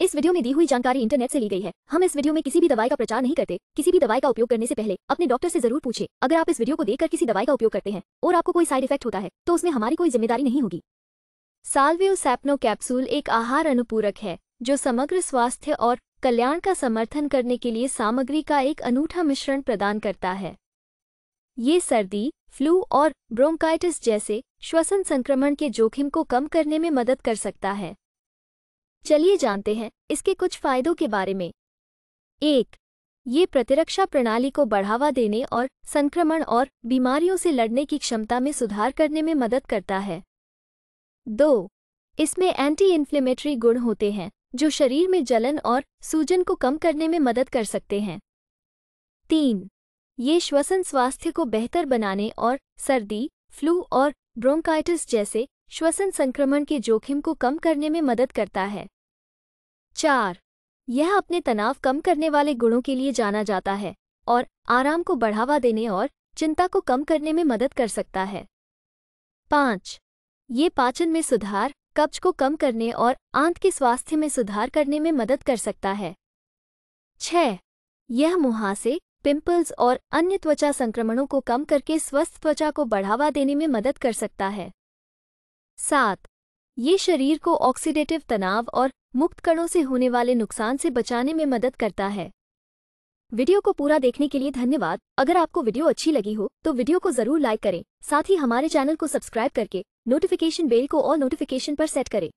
इस वीडियो में दी हुई जानकारी इंटरनेट से ली गई है हम इस वीडियो में किसी भी दवाई का प्रचार नहीं करते किसी भी दवाई का उपयोग करने से पहले अपने डॉक्टर से जरूर पूछे अगर आप इस वीडियो को देखकर किसी दवाई का उपयोग करते हैं और आपको कोई साइड इफेक्ट होता है तो उसमें हमारी कोई जिम्मेदारी नहीं होगी साल्वियो सैप्नो कैप्सूल एक आहार अनुपूरक है जो समग्र स्वास्थ्य और कल्याण का समर्थन करने के लिए सामग्री का एक अनूठा मिश्रण प्रदान करता है ये सर्दी फ्लू और ब्रोंकाइटिस जैसे श्वसन संक्रमण के जोखिम को कम करने में मदद कर सकता है चलिए जानते हैं इसके कुछ फायदों के बारे में एक ये प्रतिरक्षा प्रणाली को बढ़ावा देने और संक्रमण और बीमारियों से लड़ने की क्षमता में सुधार करने में मदद करता है दो इसमें एंटी इन्फ्लेमेटरी गुण होते हैं जो शरीर में जलन और सूजन को कम करने में मदद कर सकते हैं तीन ये श्वसन स्वास्थ्य को बेहतर बनाने और सर्दी फ्लू और ब्रोंकाइटिस जैसे श्वसन संक्रमण के जोखिम को कम करने में मदद करता है चार यह अपने तनाव कम करने वाले गुणों के लिए जाना जाता है और आराम को बढ़ावा देने और चिंता को कम करने में मदद कर सकता है पाँच ये पाचन में सुधार कब्ज को कम करने और आंत के स्वास्थ्य में सुधार करने में मदद कर सकता है छ यह मुहासे पिंपल्स और अन्य त्वचा संक्रमणों को कम करके स्वस्थ त्वचा को बढ़ावा देने में मदद कर सकता है सात ये शरीर को ऑक्सीडेटिव तनाव और मुक्त कणों से होने वाले नुकसान से बचाने में मदद करता है वीडियो को पूरा देखने के लिए धन्यवाद अगर आपको वीडियो अच्छी लगी हो तो वीडियो को जरूर लाइक करें साथ ही हमारे चैनल को सब्सक्राइब करके नोटिफिकेशन बेल को और नोटिफिकेशन पर सेट करें